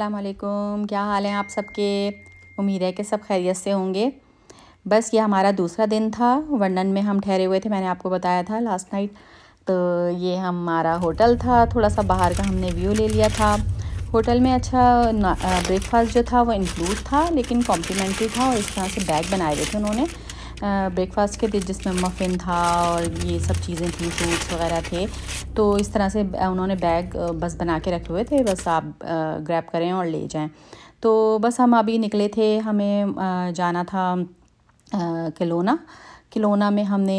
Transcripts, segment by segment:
असलकुम क्या हाल हैं आप सबके उम्मीद है कि सब खैरियत से होंगे बस ये हमारा दूसरा दिन था वर्णन में हम ठहरे हुए थे मैंने आपको बताया था लास्ट नाइट तो ये हमारा होटल था थोड़ा सा बाहर का हमने व्यू ले लिया था होटल में अच्छा ब्रेकफास्ट जो था वो इंक्लूड था लेकिन कॉम्प्लीमेंट्री था और इस तरह से बैग बनाए हुए थे उन्होंने ब्रेकफास्ट के थे जिसमें मफ़िन था और ये सब चीज़ें थी फ्रूट्स वगैरह थे तो इस तरह से उन्होंने बैग बस बना के रखे हुए थे बस आप ग्रैब करें और ले जाएं तो बस हम अभी निकले थे हमें जाना था किलोना किलोना में हमने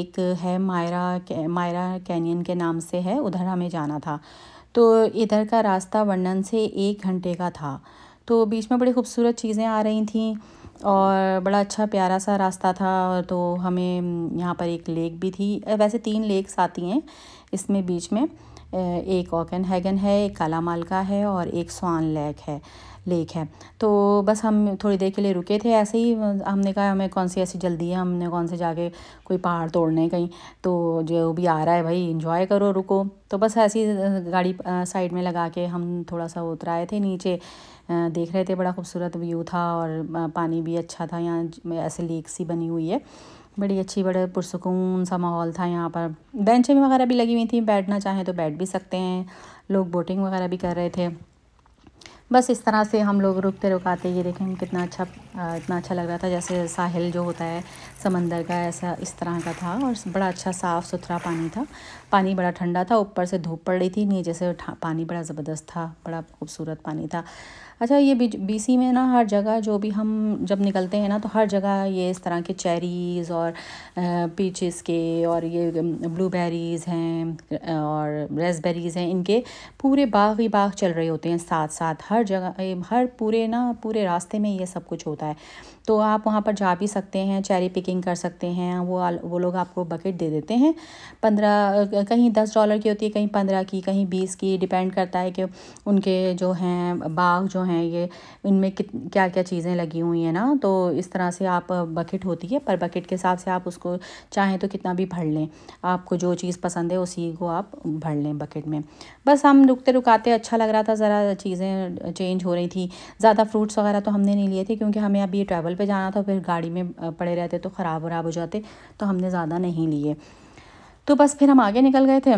एक है मायरा मायरा कैनियन के नाम से है उधर हमें जाना था तो इधर का रास्ता वर्णन से एक घंटे का था तो बीच में बड़ी खूबसूरत चीज़ें आ रही थी और बड़ा अच्छा प्यारा सा रास्ता था और तो हमें यहाँ पर एक लेक भी थी वैसे तीन लेक्स आती हैं इसमें बीच में एक ऑकन हैगन है एक काला माल का है और एक स्वान लेक है लेक है तो बस हम थोड़ी देर के लिए रुके थे ऐसे ही हमने कहा हमें कौन सी ऐसी जल्दी है हमने कौन से जाके कोई पहाड़ तोड़ने कहीं तो जो भी आ रहा है भाई इंजॉय करो रुको तो बस ऐसी गाड़ी साइड में लगा के हम थोड़ा सा उतर आए थे नीचे देख रहे थे बड़ा खूबसूरत व्यू था और पानी भी अच्छा था यहाँ ऐसे लेक सी बनी हुई है बड़ी अच्छी बड़े पुरसकून सा माहौल था यहाँ पर बेंचें वगैरह भी लगी हुई थी बैठना चाहें तो बैठ भी सकते हैं लोग बोटिंग वगैरह भी कर रहे थे बस इस तरह से हम लोग रुकते रुकाते ये देखें कितना अच्छा इतना अच्छा लग रहा था जैसे साहिल जो होता है समंदर का ऐसा इस तरह का था और बड़ा अच्छा साफ़ सुथरा पानी था पानी बड़ा ठंडा था ऊपर से धूप पड़ रही थी नहीं जैसे पानी बड़ा ज़बरदस्त था बड़ा खूबसूरत पानी था अच्छा ये बी सी में ना हर जगह जो भी हम जब निकलते हैं ना तो हर जगह ये इस तरह के चेरीज़ और पीचेस के और ये ब्लूबेरीज़ हैं और रेसबेरीज़ हैं इनके पूरे बाग ही बाग चल रहे होते हैं साथ साथ हर जगह हर पूरे ना पूरे रास्ते में ये सब कुछ होता है तो आप वहाँ पर जा भी सकते हैं चेरी पिकिंग कर सकते हैं वो वो लोग आपको बकेट दे देते हैं पंद्रह कहीं दस डॉलर की होती है कहीं पंद्रह की कहीं बीस की डिपेंड करता है कि उनके जो हैं बाग जो हैं ये इनमें क्या क्या चीज़ें लगी हुई हैं ना तो इस तरह से आप बकेट होती है पर बकेट के हिसाब से आप उसको चाहें तो कितना भी भर लें आपको जो चीज़ पसंद है उसी को आप भर लें बकेट में बस हम रुकते रुकाते अच्छा लग रहा था ज़रा चीज़ें चेंज हो रही थी ज़्यादा फ्रूट्स वगैरह तो हमने नहीं लिए थे क्योंकि हमें अभी ट्रैवल पर जाना था फिर गाड़ी में पड़े रहते तो ख़राब वराब हो जाते तो हमने ज़्यादा नहीं लिए तो बस फिर हम आगे निकल गए थे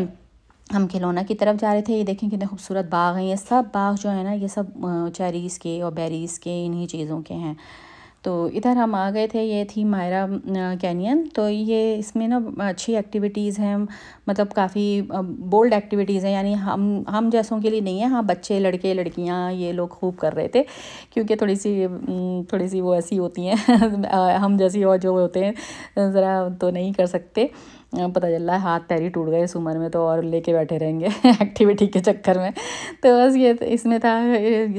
हम खिलौना की तरफ जा रहे थे ये देखें कितने खूबसूरत बाग हैं ये सब बाग जो है ना ये सब चेरीज़ के और बेरीज़ के इन्हीं चीज़ों के हैं तो इधर हम आ गए थे ये थी मायरा कैनियन तो ये इसमें ना अच्छी एक्टिविटीज़ हैं मतलब काफ़ी बोल्ड एक्टिविटीज़ हैं यानी हम हम जैसों के लिए नहीं है हाँ बच्चे लड़के लड़कियाँ ये लोग खूब कर रहे थे क्योंकि थोड़ी सी थोड़ी सी वो ऐसी होती हैं हम जैसी और जो होते हैं ज़रा तो नहीं कर सकते पता चल रहा है हाथ पैर ही टूट गए इस उम्र में तो और लेके बैठे रहेंगे एक्टिविटी के चक्कर में तो बस ये इसमें था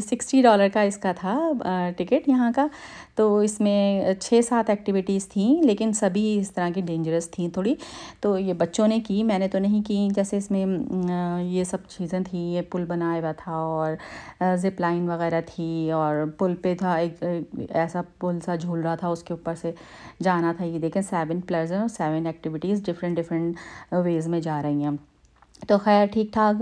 सिक्सटी डॉलर का इसका था टिकट यहाँ का तो इसमें छः सात एक्टिविटीज़ थी लेकिन सभी इस तरह की डेंजरस थी थोड़ी तो ये बच्चों ने की मैंने तो नहीं की जैसे इसमें ये सब चीज़ें थी ये पुल बनाया हुआ था और जिप लाइन वगैरह थी और पुल पे था एक ऐसा पुल सा झूल रहा था उसके ऊपर से जाना था ये देखें seven pleasure seven activities different different ways में जा रही हैं तो खैर ठीक ठाक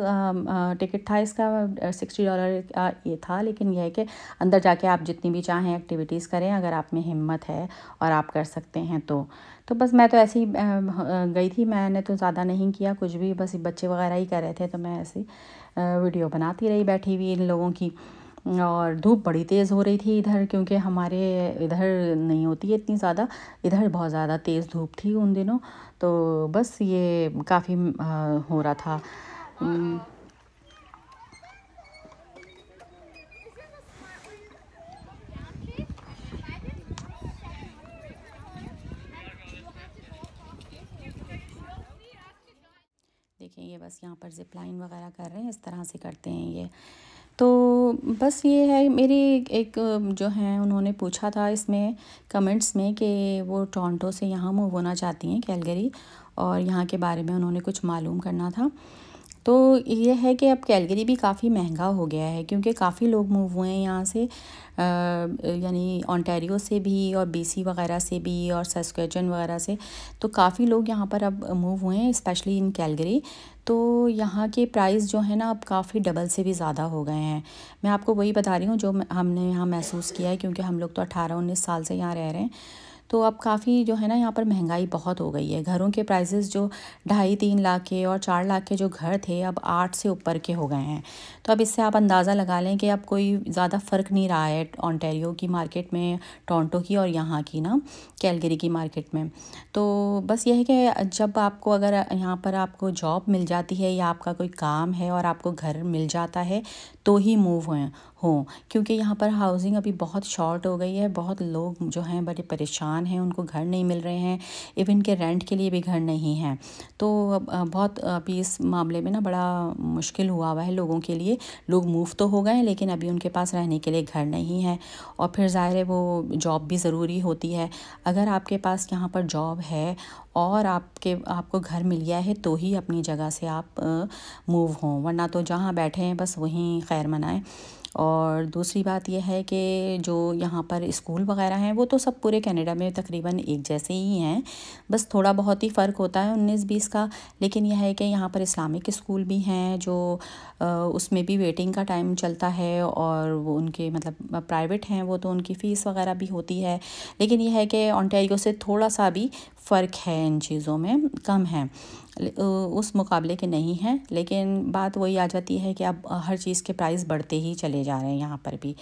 टिकट था इसका सिक्सटी डॉलर का ये था लेकिन यह है कि अंदर जाके आप जितनी भी चाहें एक्टिविटीज़ करें अगर आप में हिम्मत है और आप कर सकते हैं तो तो बस मैं तो ऐसे ही गई थी मैंने तो ज़्यादा नहीं किया कुछ भी बस बच्चे वगैरह ही कर रहे थे तो मैं ऐसी वीडियो बनाती रही बैठी हुई इन लोगों की और धूप बड़ी तेज़ हो रही थी इधर क्योंकि हमारे इधर नहीं होती है इतनी ज़्यादा इधर बहुत ज़्यादा तेज़ धूप थी उन दिनों तो बस ये काफ़ी हो रहा था देखें ये बस यहाँ पर जिप लाइन वगैरह कर रहे हैं इस तरह से करते हैं ये तो बस ये है मेरी एक जो है उन्होंने पूछा था इसमें कमेंट्स में कि वो टोरंटो से यहाँ मूव होना चाहती हैं कैलगरी और यहाँ के बारे में उन्होंने कुछ मालूम करना था तो ये है कि अब कैलगरी भी काफ़ी महंगा हो गया है क्योंकि काफ़ी लोग मूव हुए हैं यहाँ से यानी ऑन्टेरियो से भी और बीसी वगैरह से भी और सस्केचन वगैरह से तो काफ़ी लोग यहाँ पर अब मूव हुए हैं स्पेशली इन कैलगरी तो यहाँ के प्राइस जो है ना अब काफ़ी डबल से भी ज़्यादा हो गए हैं मैं आपको वही बता रही हूँ जो हमने यहाँ महसूस किया है क्योंकि हम लोग तो अठारह उन्नीस साल से यहाँ रह रहे हैं तो अब काफ़ी जो है ना यहाँ पर महंगाई बहुत हो गई है घरों के प्राइसेस जो ढाई तीन लाख के और चार लाख के जो घर थे अब आठ से ऊपर के हो गए हैं तो अब इससे आप अंदाज़ा लगा लें कि अब कोई ज़्यादा फ़र्क नहीं रहा है ऑनटेरियो की मार्केट में टोंटो की और यहाँ की ना कैलगरी की मार्केट में तो बस यह है कि जब आपको अगर यहाँ पर आपको जॉब मिल जाती है या आपका कोई काम है और आपको घर मिल जाता है तो ही मूव हों हों क्योंकि यहाँ पर हाउसिंग अभी बहुत शॉर्ट हो गई है बहुत लोग जो हैं बड़े परेशान हैं उनको घर नहीं मिल रहे हैं इवन के रेंट के लिए भी घर नहीं है तो बहुत अभी इस मामले में ना बड़ा मुश्किल हुआ हुआ है लोगों के लिए लोग मूव तो हो गए लेकिन अभी उनके पास रहने के लिए घर नहीं है और फिर ज़ाहिर है वो जॉब भी ज़रूरी होती है अगर आपके पास यहाँ पर जॉब है और आपके आपको घर मिल गया है तो ही अपनी जगह से आप मूव हों वरना तो जहाँ बैठे हैं बस वहीं खैर मनाएं और दूसरी बात यह है कि जो यहाँ पर स्कूल वगैरह हैं वो तो सब पूरे कनाडा में तकरीबन एक जैसे ही हैं बस थोड़ा बहुत ही फ़र्क होता है उन्नीस बीस का लेकिन यह है कि यहाँ पर इस्लामिक स्कूल भी हैं जो उसमें भी वेटिंग का टाइम चलता है और वो उनके मतलब प्राइवेट हैं वो तो उनकी फ़ीस वगैरह भी होती है लेकिन यह है कि ऑनटेरियो से थोड़ा सा भी फ़र्क है इन चीज़ों में कम है उस मुकाबले के नहीं है लेकिन बात वही आ जाती है कि अब हर चीज़ के प्राइस बढ़ते ही चले जा रहे हैं यहाँ पर भी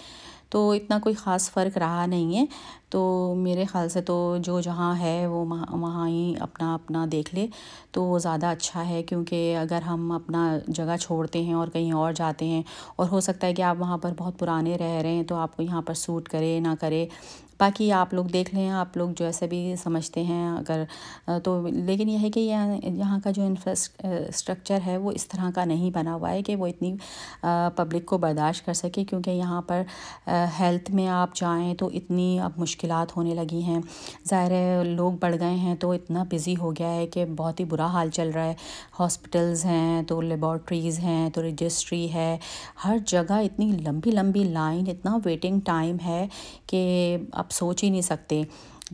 तो इतना कोई ख़ास फ़र्क रहा नहीं है तो मेरे ख़्याल से तो जो जहाँ है वो वहाँ ही अपना अपना देख ले तो वो ज़्यादा अच्छा है क्योंकि अगर हम अपना जगह छोड़ते हैं और कहीं और जाते हैं और हो सकता है कि आप वहाँ पर बहुत पुराने रह रहे हैं तो आपको यहाँ पर सूट करे ना करे बाकी आप लोग देख लें आप लोग जो ऐसे भी समझते हैं अगर तो लेकिन यह है कि यहाँ यहाँ का जो इंफ्रास्ट्रक्चर है वो इस तरह का नहीं बना हुआ है कि वो इतनी पब्लिक को बर्दाश्त कर सके क्योंकि यहाँ पर हेल्थ में आप जाएँ तो इतनी अब मुश्किल होने लगी हैं ज़ाहिर है लोग बढ़ गए हैं तो इतना बिज़ी हो गया है कि बहुत ही बुरा हाल चल रहा है हॉस्पिटल्स हैं तो लेबॉर्ट्रीज़ हैं तो रजिस्ट्री है हर जगह इतनी लंबी लंबी लाइन इतना वेटिंग टाइम है कि अब आप सोच ही नहीं सकते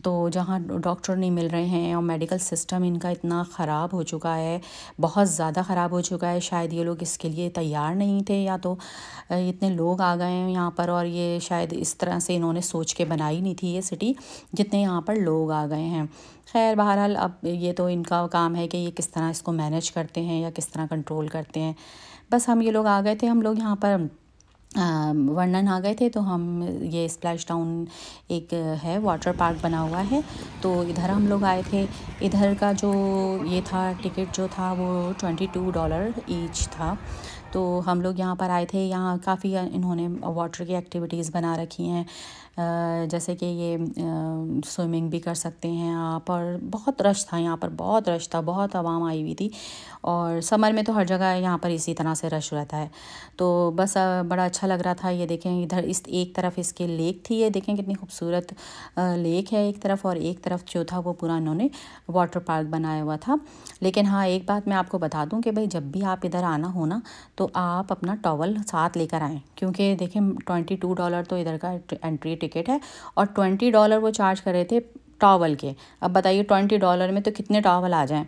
तो जहाँ डॉक्टर नहीं मिल रहे हैं और मेडिकल सिस्टम इनका इतना ख़राब हो चुका है बहुत ज़्यादा ख़राब हो चुका है शायद ये लोग इसके लिए तैयार नहीं थे या तो इतने लोग आ गए हैं यहाँ पर और ये शायद इस तरह से इन्होंने सोच के बनाई नहीं थी ये सिटी जितने यहाँ पर लोग आ गए हैं खैर बहरहाल अब ये तो इनका काम है कि ये किस तरह इसको मैनेज करते हैं या किस तरह कंट्रोल करते हैं बस हम ये लोग आ गए थे हम लोग यहाँ पर वर्णन आ गए थे तो हम ये स्प्लैश टाउन एक है वाटर पार्क बना हुआ है तो इधर हम लोग आए थे इधर का जो ये था टिकट जो था वो ट्वेंटी टू डॉलर ईच था तो हम लोग यहाँ पर आए थे यहाँ काफ़ी इन्होंने वाटर की एक्टिविटीज़ बना रखी हैं जैसे कि ये स्विमिंग भी कर सकते हैं आप और बहुत रश था यहाँ पर बहुत रश था बहुत आवाम आई हुई थी और समर में तो हर जगह यहाँ पर इसी तरह से रश रहता है तो बस बड़ा अच्छा लग रहा था ये देखें इधर इस एक तरफ इसके लेक थी ये देखें कितनी खूबसूरत लेक है एक तरफ और एक तरफ जो था वो पूरा इन्होंने वाटर पार्क बनाया हुआ था लेकिन हाँ एक बात मैं आपको बता दूँ कि भाई जब भी आप इधर आना हो ना तो तो आप अपना टॉवल साथ लेकर आएँ क्योंकि देखें ट्वेंटी टू डॉलर तो इधर का एंट्री टिकट है और ट्वेंटी डॉलर वो चार्ज कर रहे थे टॉवल के अब बताइए ट्वेंटी डॉलर में तो कितने टॉवल आ जाएँ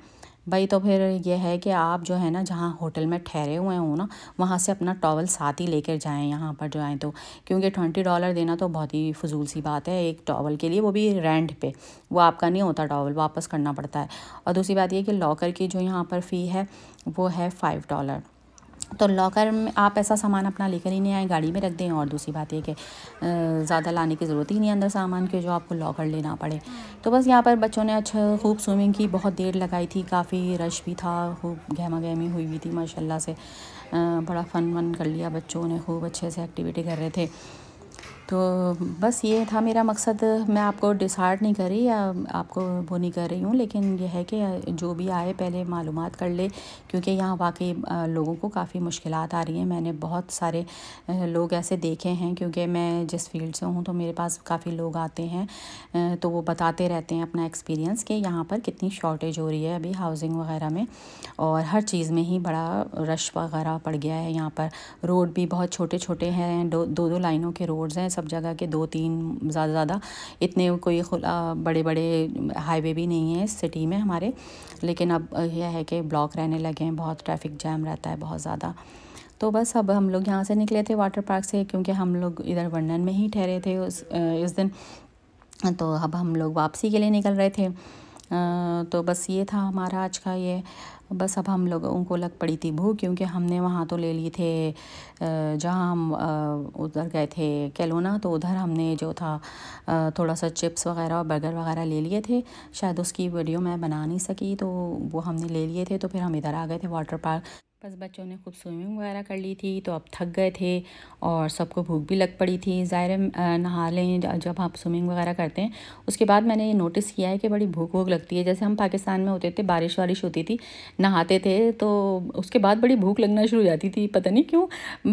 भाई तो फिर यह है कि आप जो है ना जहाँ होटल में ठहरे हुए हों ना वहाँ से अपना टॉवल साथ ही लेकर जाएं यहाँ पर जो आएँ तो क्योंकि ट्वेंटी डॉलर देना तो बहुत ही फजूल सी बात है एक टॉवल के लिए वो भी रेंट पे वो आपका नहीं होता टॉवल वापस करना पड़ता है और दूसरी बात यह कि लॉकर की जो यहाँ पर फ़ी है वो है फ़ाइव डॉलर तो लॉकर में आप ऐसा सामान अपना लेकर ही नहीं आए गाड़ी में रख दें और दूसरी बात यह कि ज़्यादा लाने की ज़रूरत ही नहीं अंदर सामान के जो आपको लॉकर लेना पड़े तो बस यहाँ पर बच्चों ने अच्छा खूब स्विमिंग की बहुत देर लगाई थी काफ़ी रश भी था खूब गहमा गहमी हुई हुई थी माशाल्लाह से बड़ा फ़न वन कर लिया बच्चों ने खूब अच्छे से एक्टिविटी कर रहे थे तो बस ये था मेरा मकसद मैं आपको डिसार्ड नहीं कर रही या आपको वो नहीं कर रही हूँ लेकिन यह है कि जो भी आए पहले मालूम कर ले क्योंकि यहाँ वाकई लोगों को काफ़ी मुश्किल आ रही हैं मैंने बहुत सारे लोग ऐसे देखे हैं क्योंकि मैं जिस फील्ड से हूँ तो मेरे पास काफ़ी लोग आते हैं तो वो बताते रहते हैं अपना एक्सपीरियंस कि यहाँ पर कितनी शॉर्टेज हो रही है अभी हाउसिंग वगैरह में और हर चीज़ में ही बड़ा रश वगैरह पड़ गया है यहाँ पर रोड भी बहुत छोटे छोटे हैं दो दो, दो लाइनों के रोड्स हैं सब जगह के दो तीन ज़्यादा ज़्यादा इतने कोई खुला बड़े बड़े हाईवे भी नहीं है सिटी में हमारे लेकिन अब यह है कि ब्लॉक रहने लगे हैं बहुत ट्रैफिक जैम रहता है बहुत ज़्यादा तो बस अब हम लोग यहाँ से निकले थे वाटर पार्क से क्योंकि हम लोग इधर वर्णन में ही ठहरे थे उस इस दिन तो अब हम लोग वापसी के लिए निकल रहे थे तो बस ये था हमारा आज का ये बस अब हम लोगों को लग पड़ी थी भूख क्योंकि हमने वहाँ तो ले लिए थे जहाँ हम उधर गए थे कैलोना तो उधर हमने जो था थोड़ा सा चिप्स वगैरह और बर्गर वगैरह ले लिए थे शायद उसकी वीडियो मैं बना नहीं सकी तो वो हमने ले लिए थे तो फिर हम इधर आ गए थे वाटर पार्क बस बच्चों ने खूब स्विमिंग वगैरह कर ली थी तो अब थक गए थे और सबको भूख भी लग पड़ी थी ज़ाहिर नहा लें जब आप स्विमिंग वगैरह करते हैं उसके बाद मैंने ये नोटिस किया है कि बड़ी भूख भूख लगती है जैसे हम पाकिस्तान में होते थे बारिश वारिश होती थी नहाते थे तो उसके बाद बड़ी भूख लगना शुरू हो जाती थी पता नहीं क्यों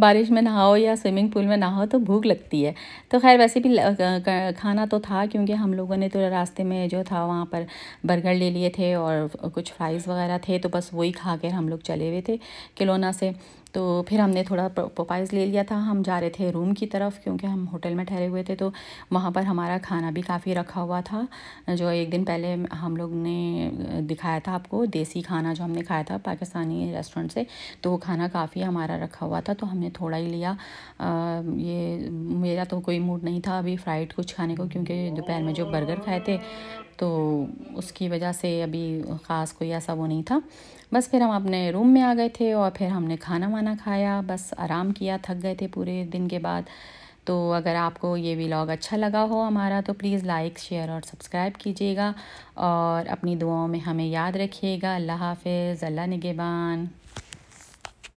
बारिश में नहाओ या स्विमिंग पूल में नहाओ तो भूख लगती है तो खैर वैसे भी खाना तो था क्योंकि हम लोगों ने तो रास्ते में जो था वहाँ पर बर्गर ले लिए थे और कुछ फ्राइज़ वगैरह थे तो बस वही खा कर हम लोग चले हुए थे que lo nace तो फिर हमने थोड़ा पोपाइज ले लिया था हम जा रहे थे रूम की तरफ क्योंकि हम होटल में ठहरे हुए थे तो वहाँ पर हमारा खाना भी काफ़ी रखा हुआ था जो एक दिन पहले हम लोग ने दिखाया था आपको देसी खाना जो हमने खाया था पाकिस्तानी रेस्टोरेंट से तो वो खाना काफ़ी हमारा रखा हुआ था तो हमने थोड़ा ही लिया आ, ये मेरा तो कोई मूड नहीं था अभी फ्राइड कुछ खाने को क्योंकि दोपहर में जो बर्गर खाए थे तो उसकी वजह से अभी ख़ास कोई ऐसा वो नहीं था बस फिर हम अपने रूम में आ गए थे और फिर हमने खाना वाना खाना खाया बस आराम किया थक गए थे पूरे दिन के बाद तो अगर आपको ये व्लॉग अच्छा लगा हो हमारा तो प्लीज़ लाइक शेयर और सब्सक्राइब कीजिएगा और अपनी दुआओं में हमें याद रखिएगा अल्लाह हाफिज़ अल्लाह निगेबान